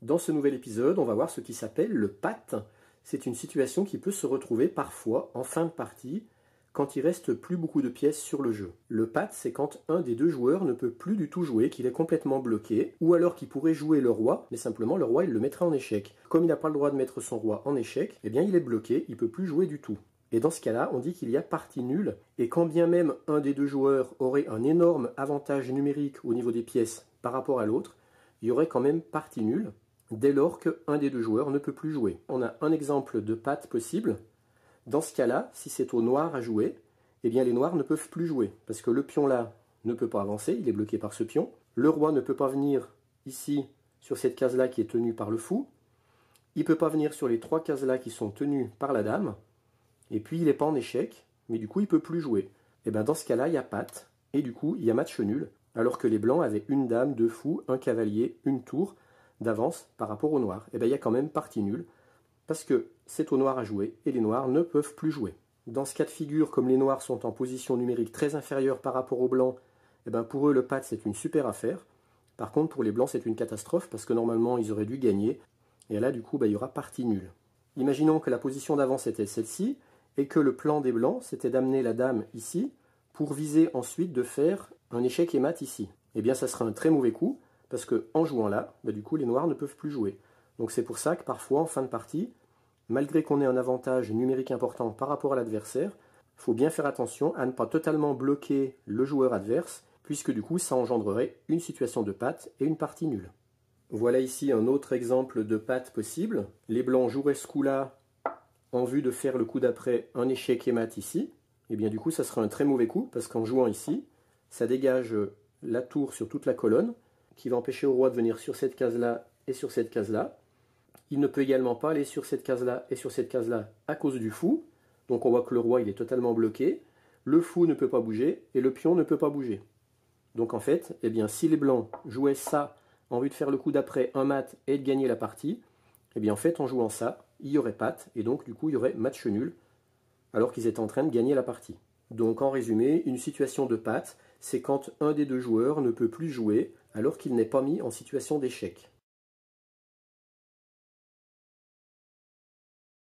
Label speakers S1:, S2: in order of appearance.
S1: Dans ce nouvel épisode, on va voir ce qui s'appelle le pat. C'est une situation qui peut se retrouver parfois en fin de partie, quand il reste plus beaucoup de pièces sur le jeu. Le pat, c'est quand un des deux joueurs ne peut plus du tout jouer, qu'il est complètement bloqué, ou alors qu'il pourrait jouer le roi, mais simplement le roi il le mettrait en échec. Comme il n'a pas le droit de mettre son roi en échec, eh bien il est bloqué, il peut plus jouer du tout. Et dans ce cas-là, on dit qu'il y a partie nulle, et quand bien même un des deux joueurs aurait un énorme avantage numérique au niveau des pièces par rapport à l'autre, il y aurait quand même partie nulle, dès lors qu'un des deux joueurs ne peut plus jouer. On a un exemple de patte possible. Dans ce cas-là, si c'est au noir à jouer, eh bien les noirs ne peuvent plus jouer, parce que le pion là ne peut pas avancer, il est bloqué par ce pion. Le roi ne peut pas venir ici sur cette case-là qui est tenue par le fou. Il ne peut pas venir sur les trois cases-là qui sont tenues par la dame. Et puis il n'est pas en échec, mais du coup il ne peut plus jouer. Et eh bien dans ce cas-là, il y a patte, et du coup il y a match nul, alors que les blancs avaient une dame, deux fous, un cavalier, une tour, d'avance par rapport au noir, et eh bien il y a quand même partie nulle, parce que c'est au noir à jouer, et les noirs ne peuvent plus jouer. Dans ce cas de figure, comme les noirs sont en position numérique très inférieure par rapport aux blancs, et eh bien pour eux le pat c'est une super affaire. Par contre pour les blancs c'est une catastrophe, parce que normalement ils auraient dû gagner, et là du coup ben, il y aura partie nulle. Imaginons que la position d'avance était celle-ci, et que le plan des blancs c'était d'amener la dame ici, pour viser ensuite de faire un échec et mat ici. Eh bien ça sera un très mauvais coup, parce qu'en jouant là, bah, du coup, les noirs ne peuvent plus jouer. Donc c'est pour ça que parfois, en fin de partie, malgré qu'on ait un avantage numérique important par rapport à l'adversaire, il faut bien faire attention à ne pas totalement bloquer le joueur adverse, puisque du coup, ça engendrerait une situation de patte et une partie nulle. Voilà ici un autre exemple de patte possible. Les blancs joueraient ce coup-là en vue de faire le coup d'après un échec et mat ici. Et eh bien du coup, ça serait un très mauvais coup, parce qu'en jouant ici, ça dégage la tour sur toute la colonne, qui va empêcher au roi de venir sur cette case-là et sur cette case-là. Il ne peut également pas aller sur cette case-là et sur cette case-là à cause du fou. Donc on voit que le roi il est totalement bloqué. Le fou ne peut pas bouger et le pion ne peut pas bouger. Donc en fait, eh bien, si les blancs jouaient ça en vue de faire le coup d'après un mat et de gagner la partie, eh bien en fait en jouant ça, il y aurait patte et donc du coup il y aurait match nul alors qu'ils étaient en train de gagner la partie. Donc en résumé, une situation de patte, c'est quand un des deux joueurs ne peut plus jouer alors qu'il n'est pas mis en situation d'échec.